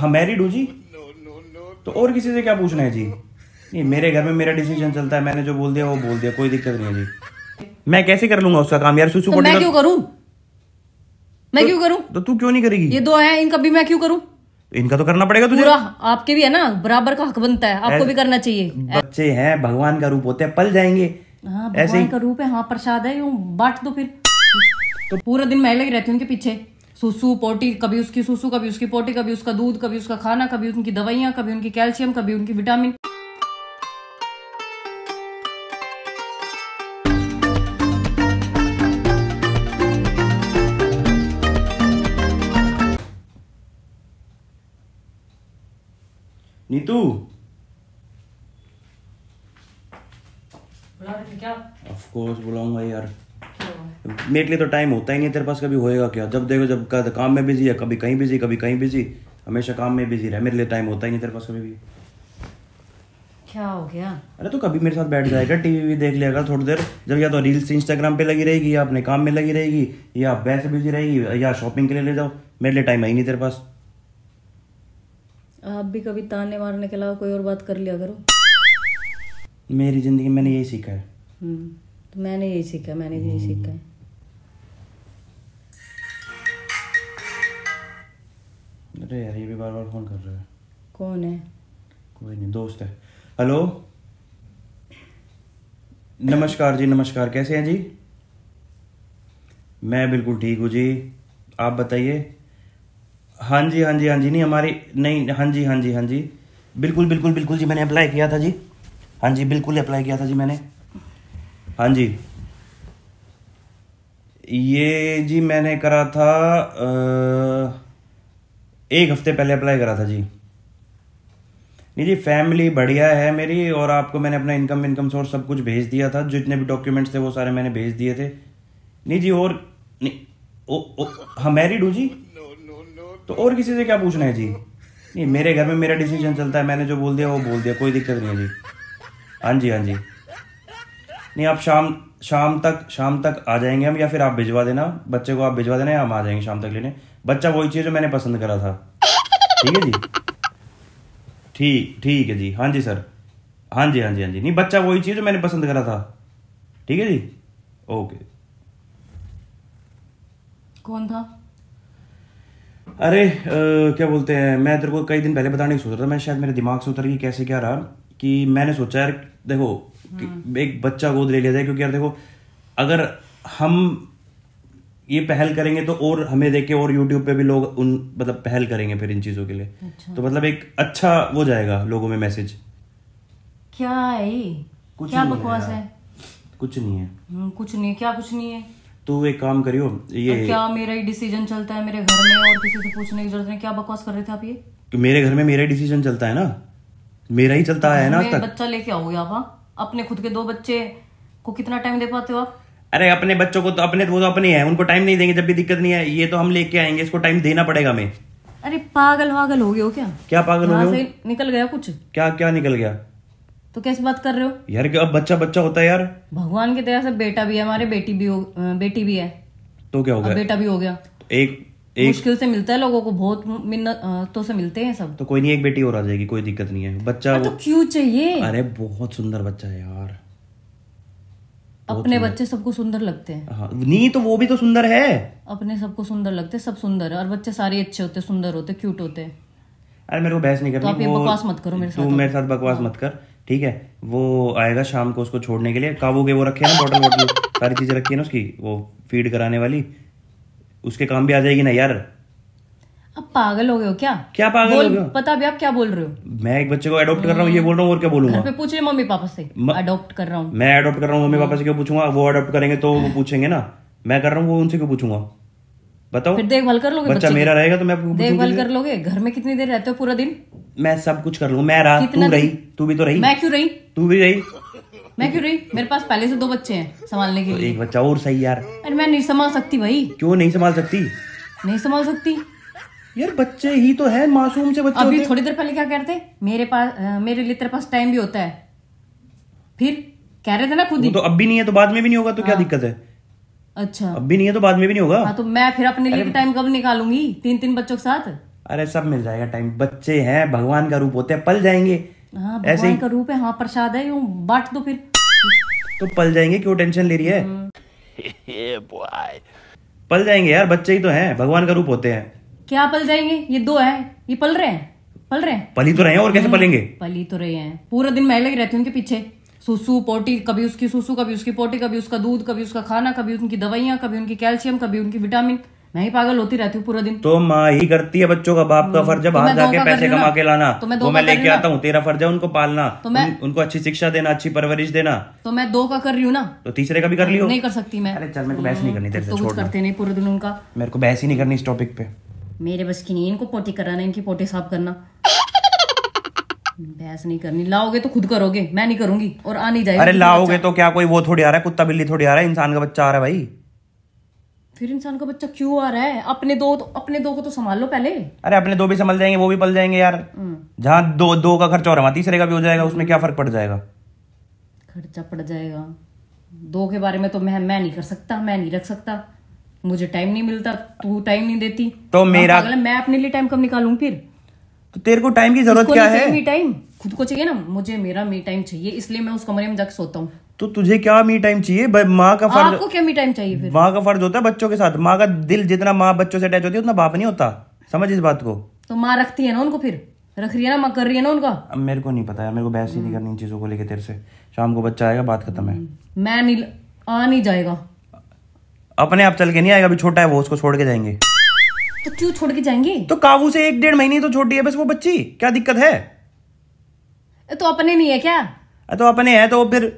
हाँ मैरिड हूँ जी तो और किसी से क्या पूछना है जी नहीं मेरे घर में मेरा डिसीजन चलता है मैंने जो बोल दिया वो बोल दिया कोई दिक्कत नहीं है जी मैं कैसे कर लूंगा उसका काम यार सुसु तो मैं क्यों करूं मैं तो- क्यों करूं तो तू क्यों नहीं करेगी ये दो है इनका भी मैं क्यों करूं इनका तो करना पड़ेगा तुझे पूरा आपके भी है ना बराबर का हक बनता है आपको भी करना चाहिए बच्चे हैं भगवान का रूप होते हैं पल जाएंगे हाँ भगवान का रूप है हाँ प्रसाद है यूं बांट दो फिर तो पूरा दिन मैं लगी रहती हूँ उनके पीछे सुसु पोटी कभी उसकी सुसु कभी उसकी पोटी कभी उसका दूध कभी उसका खाना कभी उनकी दवाइयां कभी उनकी कैल्शियम कभी उनकी विटामिन नीतू बुला रहे क्या ऑफ कोर्स बुलाऊंगा यार मेरे लिए तो टाइम होता ही नहीं तेरे पास कभी होएगा क्या जब देखो जब कर, काम में बिजी है कभी कहीं बिजी कभी कहीं बिजी हमेशा काम में बिजी रहे मेरे लिए टाइम होता ही नहीं तेरे पास कभी भी क्या हो गया अरे तो कभी मेरे साथ बैठ जाएगा टीवी भी देख लिया थोड़ी देर जब या तो रील्स इंस्टाग्राम पे लगी रहेगी या अपने काम में लगी रहेगी या वैसे बिजी रहेगी या शॉपिंग के लिए ले जाओ मेरे लिए टाइम है ही नहीं तेरे पास आप भी कभी ताने मारने के अलावा कोई और बात कर लिया करो मेरी जिंदगी मैंने यही सीखा है हम्म, तो मैंने यही सीखा मैंने यही हम्म। सीखा है अरे यार ये भी बार बार फोन कर रहा है कौन है कोई नहीं दोस्त है हेलो नमस्कार जी नमस्कार कैसे हैं जी मैं बिल्कुल ठीक हूँ जी आप बताइए हाँ जी हाँ जी हाँ जी नहीं हमारी नहीं हाँ जी हाँ जी हाँ जी बिल्कुल बिल्कुल बिल्कुल जी मैंने अप्लाई किया था जी हाँ जी बिल्कुल अप्लाई किया था जी मैंने हाँ जी ये जी मैंने करा था आ... एक हफ्ते पहले अप्लाई करा था जी नहीं जी फैमिली बढ़िया है मेरी और आपको मैंने अपना इनकम इनकम सोर्स सब कुछ भेज दिया था जितने भी डॉक्यूमेंट्स थे वो सारे मैंने भेज दिए थे नहीं जी और नहीं हाँ मैरिड हूँ जी तो और किसी से क्या पूछना है जी नहीं मेरे घर में मेरा डिसीजन चलता है मैंने जो बोल दिया वो बोल दिया कोई दिक्कत नहीं है जी हाँ जी हाँ जी नहीं आप शाम शाम तक शाम तक आ जाएंगे हम या फिर आप भिजवा देना बच्चे को आप भिजवा देना या हम आ जाएंगे शाम तक लेने बच्चा वही चाहिए जो मैंने पसंद करा था ठीक है जी ठीक ठीक है जी हाँ जी सर हाँ जी हाँ जी हाँ जी नहीं बच्चा वही चाहिए जो मैंने पसंद करा था ठीक है जी ओके कौन था अरे आ, क्या बोलते हैं मैं तेरे को कई दिन पहले बताने की सोच रहा था मैं शायद मेरे दिमाग से उतर गई कैसे क्या रहा कि मैंने सोचा यार देखो हम्म। एक बच्चा गोद ले लिया जाए क्योंकि यार देखो अगर हम ये पहल करेंगे तो और हमें देखे और यूट्यूब पे भी लोग उन मतलब पहल करेंगे फिर इन चीज़ों के लिए अच्छा। तो मतलब एक अच्छा वो जाएगा लोगों में मैसेज क्या है कुछ क्या बकवास है कुछ नहीं है हम्म, कुछ नहीं क्या कुछ नहीं है तो एक काम करियो ये तो क्या मेरा ही डिसीजन चलता है मेरे घर में और किसी से पूछने की जरूरत नहीं क्या बकवास कर रहे थे आप ये तो मेरे घर में मेरा ही डिसीजन चलता है ना मेरा ही चलता है ना बच्चा लेके आओ आप हाँ? अपने खुद के दो बच्चे को कितना टाइम दे पाते हो आप अरे अपने बच्चों को तो अपने वो तो अपने हैं उनको टाइम नहीं देंगे जब भी दिक्कत नहीं है ये तो हम लेके आएंगे इसको टाइम देना पड़ेगा हमें अरे पागल वागल हो गए हो क्या क्या पागल हो गए निकल गया कुछ क्या क्या निकल गया तो कैसे बात कर रहे हो यार अब बच्चा बच्चा होता है यार भगवान की दया से बेटा भी है हमारे बेटी भी हो बेटी भी है तो क्या हो गया बेटा भी हो गया तो एक एक मुश्किल से मिलता है लोगों को बहुत मिन्नत तो से मिलते हैं सब तो कोई नहीं एक बेटी और आ जाएगी कोई दिक्कत नहीं है बच्चा हाँ, तो क्यों चाहिए अरे बहुत सुंदर बच्चा है यार अपने बच्चे सबको सुंदर लगते हैं हाँ, नहीं तो वो भी तो सुंदर है अपने सबको सुंदर लगते सब सुंदर है और बच्चे सारे अच्छे होते सुंदर होते क्यूट होते अरे मेरे को बहस नहीं करनी तो बकवास मत करो मेरे साथ मेरे साथ बकवास हाँ। मत कर ठीक है वो आएगा शाम को उसको छोड़ने के लिए काबू के वो रखे ना बॉटल वॉटल सारी चीजें रखी है ना उसकी वो फीड कराने वाली उसके काम भी आ जाएगी ना यार अब पागल हो गए हो क्या क्या पागल हो गया? पता भी आप क्या बोल रहे हो मैं एक बच्चे को अडोप्ट कर रहा हूँ ये बोल रहा हूँ और क्या बोलूंगा मैं पूछ रहे मम्मी पापा से अडोप्ट कर रहा हूँ मैं अडोप्ट कर रहा हूँ मम्मी पापा से क्यों पूछूंगा वो अडोप्ट करेंगे तो वो पूछेंगे ना मैं कर रहा हूँ वो उनसे क्यों पूछूंगा बताओ फिर देखभाल कर लोगे बच्चा मेरा रहेगा तो मैं तो देखभाल कर लोगे घर में कितनी देर रहते हो पूरा दिन मैं सब कुछ कर लूंगा मैं रहा तू रही तू भी तो रही मैं क्यों रही तू भी रही मैं क्यों रही मेरे पास पहले से दो बच्चे हैं संभालने के तो लिए एक बच्चा और सही यार अरे मैं नहीं संभाल सकती भाई क्यों नहीं संभाल सकती नहीं संभाल सकती यार बच्चे ही तो है मासूम से बच्चे अभी थोड़ी देर पहले क्या करते मेरे पास मेरे लिए तेरे पास टाइम भी होता है फिर कह रहे थे ना खुद ही तो अब भी नहीं है तो बाद में भी नहीं होगा तो क्या हाँ। दिक्कत है अच्छा अब भी नहीं है तो बाद में भी नहीं होगा हाँ तो मैं फिर अपने लिए टाइम कब निकालूंगी तीन तीन बच्चों के साथ अरे सब मिल जाएगा टाइम बच्चे हैं भगवान का रूप होते हैं पल जाएंगे हाँ, ऐसे ही का रूप है हाँ प्रसाद है यूं बांट दो फिर तो पल जाएंगे क्यों टेंशन ले रही है हम्म। पल जाएंगे यार बच्चे ही तो हैं भगवान का रूप होते हैं क्या पल जाएंगे ये दो है ये पल रहे हैं पल रहे हैं पली तो रहे हैं और कैसे हम्म। पलेंगे पली तो रहे हैं पूरा दिन महिला ही रहती उनके पीछे सुसु पोटी कभी उसकी सुसु कभी उसकी पोटी कभी उसका दूध कभी उसका खाना कभी उनकी दवाइयाँ कभी उनकी कैल्शियम कभी उनकी विटामिन मैं ही पागल होती रहती हूँ पूरा दिन तो माँ ही करती है बच्चों का बाप का हम्म। फर्ज है तो बाहर जाके पैसे कमा के लाना तो मैं दो मैं लेके आता हूँ तेरा फर्ज है उनको पालना तो मैं उन, उनको अच्छी शिक्षा देना अच्छी परवरिश देना तो मैं दो का कर रही हूँ ना तो तीसरे का भी कर लियो नहीं कर सकती मैं अरे चल मेरे को बहस नहीं करनी तेरे तो से छोड़ करते नहीं पूरे दिन उनका मेरे को बहस ही नहीं करनी इस टॉपिक पे मेरे बस की नहीं इनको पोटी कराना इनकी पोटी साफ करना बहस नहीं करनी लाओगे तो खुद करोगे मैं नहीं करूंगी और आ नहीं जाएगी अरे लाओगे तो क्या कोई वो थोड़ी आ रहा है कुत्ता बिल्ली थोड़ी आ रहा है इंसान का बच्चा आ रहा है भाई फिर इंसान का बच्चा क्यों आ रहा है अपने दो तो, अपने दो को तो संभाल लो पहले अरे अपने दो भी संभाल जाएंगे वो भी पल जाएंगे यार हम्म। जहाँ दो दो का खर्चा हो रहा है तीसरे का भी हो जाएगा उसमें क्या फर्क पड़ जाएगा खर्चा पड़ जाएगा दो के बारे में तो मैं मैं नहीं कर सकता मैं नहीं रख सकता मुझे टाइम नहीं मिलता तू टाइम नहीं देती तो मेरा मैं अपने लिए टाइम कब निकालू फिर तो तेरे को टाइम की जरूरत क्या है मी टाइम खुद को चाहिए ना मुझे मेरा मी टाइम चाहिए इसलिए मैं उस कमरे में जाकर सोता हूँ तो तुझे क्या मी टाइम चाहिए माँ का फर्ज आपको क्या मी टाइम चाहिए फिर माँ का फर्ज होता है बच्चों के साथ माँ का दिल जितना माँ बच्चों से अटैच होती है उतना बाप नहीं होता समझ इस बात को तो माँ रखती है ना उनको फिर रख रही है ना माँ कर रही है ना उनका अब मेरे को नहीं पता है मेरे को बहस ही नहीं करनी इन चीजों को लेकर तेरे से शाम को बच्चा आएगा बात खत्म है मैं नहीं आ नहीं जाएगा अपने आप चल के नहीं आएगा अभी छोटा है वो उसको छोड़ के जाएंगे तो क्यों छोड़ के जाएंगे तो काबू से एक डेढ़ महीने तो छोटी है बस वो बच्ची क्या दिक्कत है तो अपने नहीं है क्या तो अपने है तो फिर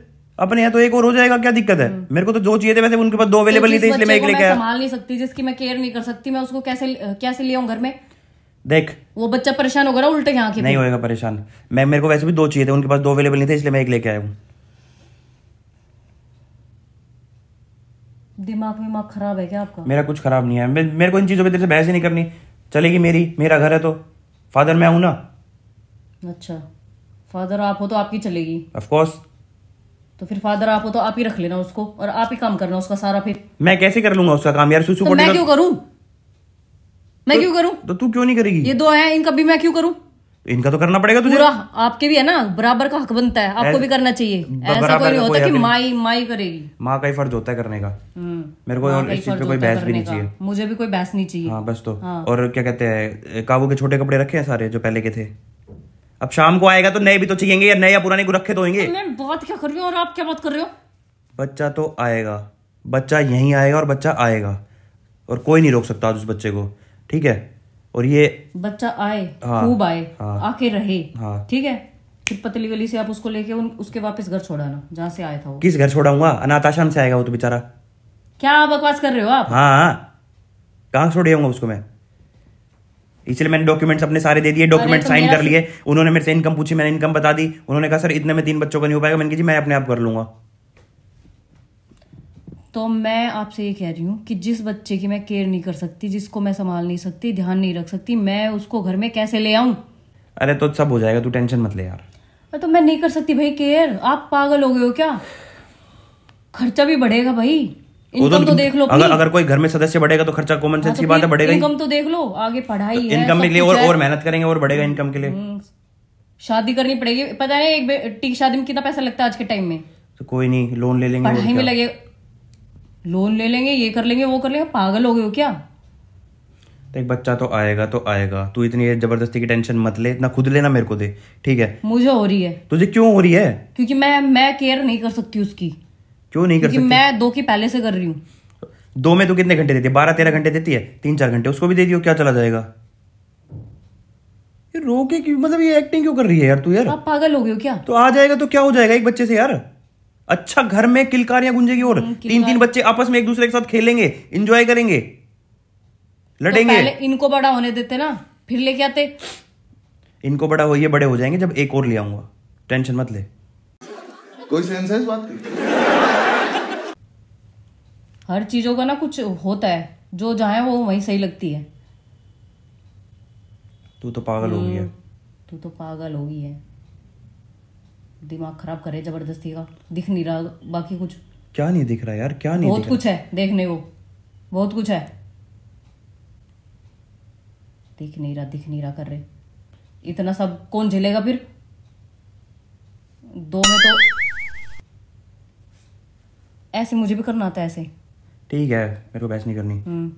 अपने यहाँ तो एक और हो जाएगा क्या दिक्कत है हम्म। मेरे को तो जो चाहिए थे वैसे उनके पास दो अवेलेबल नहीं थे इसलिए मैं एक लेके आया संभाल नहीं सकती जिसकी मैं केयर नहीं कर सकती मैं उसको कैसे कैसे ले आऊं घर में देख वो बच्चा परेशान होगा ना उल्टे यहाँ के नहीं होएगा परेशान मैं मेरे को वैसे भी दो चाहिए थे उनके पास दो अवेलेबल नहीं थे इसलिए मैं एक लेके आया हूँ दिमाग विमाग खराब है क्या आपका मेरा कुछ खराब नहीं है मेरे को इन चीज़ों पे तेरे से बहस ही नहीं करनी चलेगी मेरी मेरा घर है तो फादर मैं हूं ना अच्छा फादर आप हो तो आपकी चलेगी ऑफ कोर्स तो फिर फादर आप हो तो आप ही रख लेना उसको और आप ही काम करना उसका सारा फिर मैं कैसे कर लूंगा उसका काम यार सुसु तो मैं क्यों करूं मैं तो- क्यों करूं तो तू क्यों नहीं करेगी ये दो है इनका भी मैं क्यों करूं इनका तो करना पड़ेगा तुझे पूरा आपके भी है ना बराबर का हक बनता है आपको भी करना चाहिए ऐसा कोई नहीं होता कि माई माई करेगी माँ का ही फर्ज होता है करने का हम्म। मेरे को और इस चीज पे कोई बहस भी नहीं चाहिए मुझे भी कोई बहस नहीं चाहिए हाँ बस तो हाँ। और क्या कहते हैं काबू के छोटे कपड़े रखे हैं सारे जो पहले के थे अब शाम को आएगा तो नए भी तो चाहिए या नए या पुराने को रखे तो होंगे मैं बात क्या कर रही हूँ और आप क्या बात कर रहे हो बच्चा तो आएगा बच्चा यही आएगा और बच्चा आएगा और कोई नहीं रोक सकता उस बच्चे को ठीक है और ये बच्चा आए हाँ, खूब हाँ, आए हाँ, आके रहे हाँ। ठीक हाँ, है फिर पतली गली से आप उसको लेके उन, उसके वापस घर छोड़ाना जहाँ से आया था वो किस घर छोड़ाऊंगा अनाथाश्रम से आएगा वो तो बेचारा क्या बकवास कर रहे हो आप हाँ हाँ कहाँ छोड़े आऊंगा उसको मैं इसलिए मैंने डॉक्यूमेंट्स अपने सारे दे दिए डॉक्यूमेंट तो साइन कर लिए उन्होंने मेरे से इनकम पूछी मैंने इनकम बता दी उन्होंने कहा सर इतने में तीन बच्चों का नहीं हो पाएगा मैंने कहा जी मैं अपने आप कर लूंगा तो मैं आपसे ये कह रही हूँ कि जिस बच्चे की मैं केयर नहीं कर सकती जिसको मैं संभाल नहीं सकती ध्यान नहीं रख सकती मैं उसको घर में कैसे ले आऊँ अरे तो सब हो जाएगा तू टेंशन मत ले यार तो मैं नहीं कर सकती भाई केयर आप पागल हो गए हो क्या खर्चा भी बढ़ेगा भाई इनकम तो, देख लो अगर अगर कोई घर में सदस्य बढ़ेगा तो खर्चा कॉमन सेंस हाँ, तो की बात है बढ़ेगा इनकम तो देख लो आगे पढ़ाई तो इनकम के लिए और और मेहनत करेंगे और बढ़ेगा इनकम के लिए हम्म, शादी करनी पड़ेगी पता है एक बेटी की शादी में कितना पैसा लगता है आज के टाइम में तो कोई नहीं लोन ले लेंगे पढ़ाई में लगेगा लोन ले लेंगे ये कर लेंगे वो कर लेंगे पागल हो गए हो क्या एक बच्चा तो आएगा तो आएगा तू इतनी जबरदस्ती की टेंशन मत ले इतना खुद लेना मेरे को दे ठीक है मुझे हो रही है तुझे क्यों हो रही है क्योंकि मैं मैं केयर नहीं कर सकती उसकी क्यों नहीं कर सकती मैं दो की पहले से कर रही हूँ दो में तो कितने घंटे देती है बारह तेरह घंटे देती है तीन चार घंटे उसको भी दे दियो क्या चला जाएगा ये रो के क्यों मतलब ये एक्टिंग क्यों कर रही है यार तू यार आप पागल हो गए हो क्या तो आ जाएगा तो क्या हो जाएगा एक बच्चे से यार अच्छा घर में किलकारियां गुंजेगी और हम्म, तीन तीन बच्चे आपस में एक दूसरे के साथ खेलेंगे इंजॉय करेंगे तो लड़ेंगे तो पहले इनको बड़ा होने देते ना फिर लेके आते इनको बड़ा हो ये बड़े हो जाएंगे जब एक और ले आऊंगा टेंशन मत ले कोई सेंस है इस बात की हर चीजों का ना कुछ होता है जो जाए वो वहीं सही लगती है तू तो पागल हो गई है हम्म, तू तो पागल हो गई है दिमाग खराब करे जबरदस्ती का दिख नहीं रहा बाकी कुछ क्या नहीं दिख रहा यार क्या नहीं बहुत कुछ है देखने को बहुत कुछ है दिख नहीं रहा दिख नहीं रहा कर रहे इतना सब कौन झेलेगा फिर दो में तो ऐसे मुझे भी करना आता है ऐसे ठीक है मेरे को बहस नहीं करनी हम्म।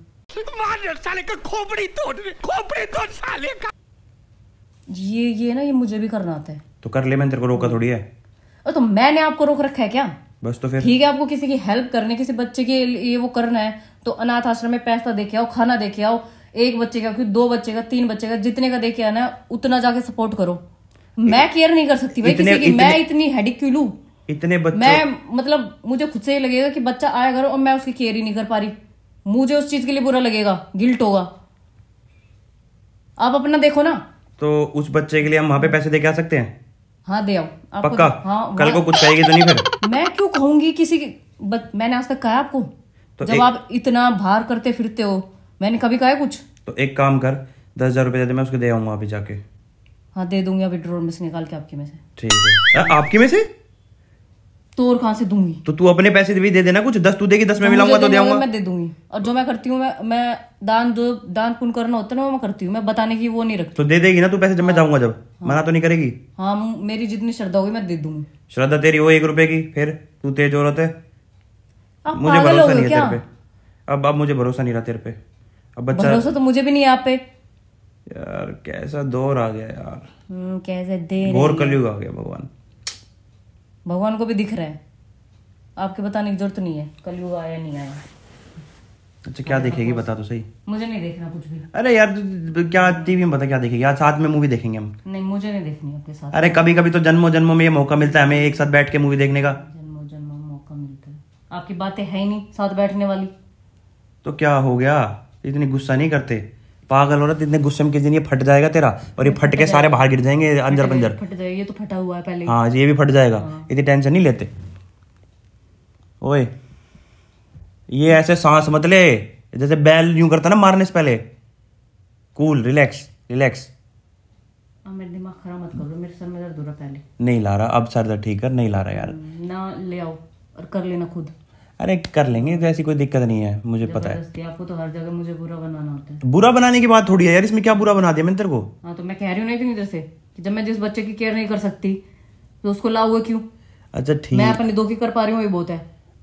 साले का खोपड़ी तोड़ खोपड़ी तोड़ साले का ये ये ना ये मुझे भी करना आता है तो कर ले मैंने तेरे को रोका थोड़ी है और तो मैंने आपको रोक रखा है क्या बस तो फिर ठीक है आपको किसी की हेल्प करने किसी बच्चे के ये वो करना है तो अनाथ आश्रम में पैसा दे आओ खाना दे आओ एक बच्चे का दो बच्चे का तीन बच्चे का जितने का देखे आना उतना जाके सपोर्ट करो मैं केयर नहीं कर सकती भाई किसी की मैं इतनी हेडिक क्यों इतने बच्चे मैं मतलब मुझे खुद से ही लगेगा कि बच्चा आया करो और मैं उसकी केयर ही नहीं कर पा रही मुझे उस चीज के लिए बुरा लगेगा गिल्ट होगा आप अपना देखो ना तो उस बच्चे के लिए हम वहाँ पे पैसे दे के आ सकते हैं हाँ दे आओ पक्का हाँ, कल को कुछ कहेगी तो नहीं फिर मैं क्यों कहूंगी किसी की बत, मैंने आज तक कहा आपको तो जब एक... आप इतना भार करते फिरते हो मैंने कभी कहा कुछ तो एक काम कर दस हजार रूपए मैं उसको दे आऊंगा अभी जाके हाँ दे दूंगी अभी ड्रोर में से निकाल के आपके में से ठीक है आपके में से तो और कहाँ से दूंगी तो तू अपने पैसे भी दे देना कुछ दस तू देगी दस में मिलाऊंगा तो देगा मैं दे दूंगी और जो मैं करती हूँ मैं मैं दान जो दान पुन करना होता है ना वो मैं करती हूँ मैं बताने की वो नहीं रखती तो दे देगी ना तू पैसे जब मैं हाँ। जाऊंगा जब हाँ। मना तो नहीं करेगी हाँ मेरी जितनी श्रद्धा होगी मैं दे दूंगी श्रद्धा तेरी वो एक रुपए की फिर तू तेज और होते मुझे भरोसा नहीं है तेरे पे अब अब मुझे भरोसा नहीं रहा तेरे पे अब बच्चा भरोसा तो मुझे भी नहीं आप पे यार कैसा दौर आ गया यार हम्म, कैसे देर घोर कलयुग आ गया भगवान भगवान को भी दिख रहा है आपके बताने की जरूरत नहीं है कलयुग आया नहीं आया अच्छा क्या देखेगी बता तो सही मुझे नहीं देखना कुछ भी अरे यार क्या टीवी में बता क्या देखेगी यार साथ में मूवी देखेंगे हम नहीं मुझे नहीं देखनी आपके साथ अरे कभी कभी तो जन्मों जन्मों में ये मौका मिलता है हमें एक साथ बैठ के मूवी देखने का जन्मों जन्मों में मौका मिलता है आपकी बातें है ही नहीं साथ बैठने वाली तो क्या हो गया इतनी गुस्सा नहीं करते पागल हो रहा इतने गुस्से में किसी दिन ये फट जाएगा तेरा और ये फट, फट के सारे बाहर गिर जाएंगे अंजर पंजर फट जाएगा ये तो फटा हुआ है पहले हाँ ये भी फट जाएगा हाँ। इतनी टेंशन नहीं लेते ओए ये ऐसे सांस मत ले जैसे बैल यूं करता ना मारने से पहले कूल रिलैक्स रिलैक्स हाँ, मेरा दिमाग खराब मत करो मेरे सर में दर्द हो रहा पहले नहीं ला रहा अब सर दर्द ठीक कर नहीं ला रहा यार ना ले आओ और कर लेना खुद अरे कर लेंगे तो ऐसी कोई दिक्कत नहीं है मुझे पता है आपको तो हर जगह मुझे बुरा बनाना होता है बुरा बनाने की बात थोड़ी है यार इसमें क्या बुरा बना दिया मैंने तेरे को हाँ तो मैं कह रही हूँ नहीं इधर से कि जब मैं जिस बच्चे की केयर नहीं कर सकती तो उसको ला हुआ क्यों अच्छा ठीक मैं अपने दो की कर पा रही हूँ ये बहुत है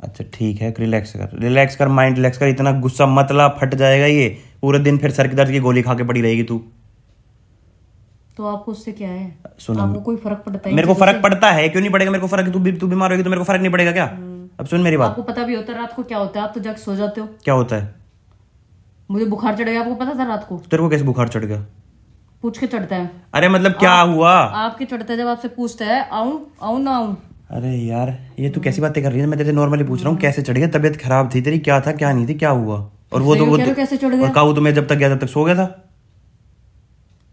अच्छा ठीक है रिलैक्स कर रिलैक्स कर माइंड रिलैक्स कर इतना गुस्सा मतला फट जाएगा ये पूरे दिन फिर सर के दर्द की गोली खा के पड़ी रहेगी तू तो आपको उससे क्या है सुनो आपको कोई फर्क पड़ता है मेरे को फर्क पड़ता है क्यों नहीं पड़ेगा मेरे को फर्क तू बीमार होगी तो मेरे को फर्क नहीं पड़ेगा क्या हम्म। अब सुन मेरी बात आपको पता भी होता है रात को क्या होता है आप तो जग सो जाते हो क्या होता है मुझे बुखार चढ़ गया आपको पता था रात को तेरे को कैसे बुखार चढ़ गया पूछ के चढ़ता है अरे मतलब क्या आ, हुआ आपके चढ़ता है जब आपसे पूछता है आऊं आऊं ना आऊं अरे यार ये तू कैसी बातें कर रही है मैं तेरे नॉर्मली पूछ रहा हूँ कैसे चढ़ गया तबियत खराब थी तेरी क्या था क्या नहीं थी क्या हुआ और वो तो वो तो- कैसे चढ़ गया काऊ तो मैं जब तक गया तब तक सो गया था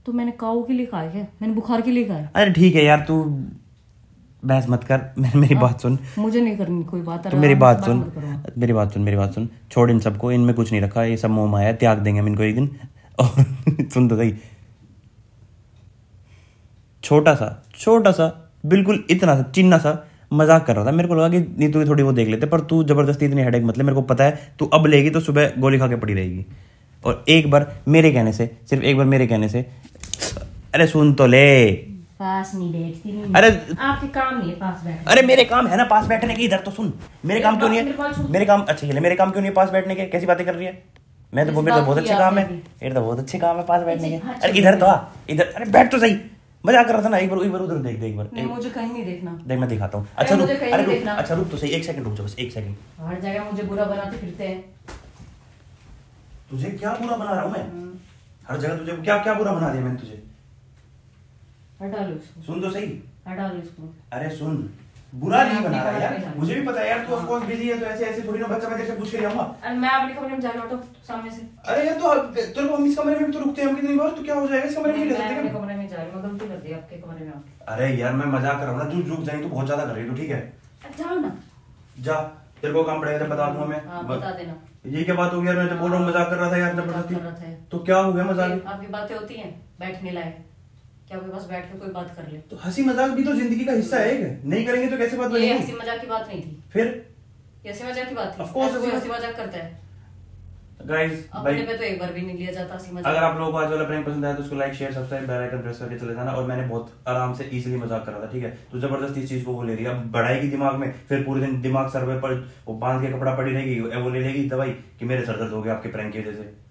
तो मैंने काऊ के लिए खाया मैंने बुखार के लिए खाया अरे ठीक है यार तू बहस मत कर मेरी हाँ, बात सुन मुझे नहीं करनी कोई बात तो मेरी बात सुन मेरी बात सुन मेरी बात सुन छोड़ इन सबको इनमें कुछ नहीं रखा ये सब मोह माया त्याग देंगे हम इनको एक दिन और सुन तो सही छोटा सा छोटा सा बिल्कुल इतना सा चिन्ना सा मजाक कर रहा था मेरे को लगा कि नहीं तू थोड़ी वो देख लेते पर तू जबरदस्ती इतनी हेडेक मतलब मेरे को पता है तू अब लेगी तो सुबह गोली खा के पड़ी रहेगी और एक बार मेरे कहने से सिर्फ एक बार मेरे कहने से अरे सुन तो ले पास नहीं बैठती अरे आपके काम नहीं है पास बैठने अरे मेरे काम है ना पास बैठने के इधर तो सुन मेरे काम क्यों नहीं है मेरे काम अच्छे मेरे काम क्यों नहीं है पास बैठने के कैसी बातें कर रही है मैं तो मेरे तो बहुत अच्छे काम है मेरे तो बहुत अच्छे काम है पास बैठने के हाँ, अरे इधर तो आ इधर अरे बैठ तो सही मजा कर रहा था ना एक बार उधर देख देख बार मुझे कहीं नहीं देखना देख मैं दिखाता हूँ अच्छा रुक अरे रुक अच्छा रुक तो सही एक सेकंड रुक जाओ बस एक सेकंड हर जगह मुझे बुरा बनाते फिरते हैं तुझे क्या बुरा बना रहा हूँ मैं हम्म। हर जगह तुझे क्या क्या बुरा बना दिया मैंने तुझे हटा लो इसको सुन तो सही हटा लो इसको अरे सुन बुरा नहीं बना रहा यार मुझे भी पता है यार तू ऑफ कोर्स बिजी है तो ऐसे ऐसे थोड़ी ना बच्चा मैं तेरे से पूछ के जाऊंगा अरे मैं अपने कमरे में जा रहा हूं सामने से अरे यार तो तेरे को हम इस कमरे में तो रुकते हैं हम कितनी बार तो क्या हो जाएगा इस कमरे में कमरे में जा रहा हूं गलती कर दी आपके कमरे में अरे यार मैं मजाक कर रहा हूं ना तू रुक जाए तो बहुत ज्यादा कर रही है तो ठीक है जाओ ना जा तेरे को काम पड़ेगा बता दूंगा मैं हाँ, बता देना ये क्या बात हो गया मैं तो बोल रहा हूँ मजाक कर रहा था यार जबरदस्ती तो क्या हो गया मजाक आपकी बातें होती हैं बैठने लायक कि आपके पास बैठ के कोई बात कर ले तो हंसी मजाक भी तो जिंदगी का हिस्सा है नहीं करेंगे तो कैसे बात बनेगी हंसी मजाक की बात नहीं थी फिर हंसी मजाक की बात थी हंसी मजाक करता है गाइस अपने पे तो एक बार भी नहीं लिया जाता हंसी मजाक अगर आप लोगों को आज वाला प्रैंक पसंद आया तो उसको like share subscribe bell icon press करके चले जाना और मैंने बहुत आराम से इजीली मजाक करा था ठीक है तो जबरदस्त इस चीज को वो ले रही है अब बढ़ाएगी दिमाग में फिर पूरे दिन दिमाग सर पर वो बांध के कपड़ा पड़ी रहेगी वो ले लेगी दवाई कि मेरे सर दर्द हो गया आपके प्रैंक की वजह से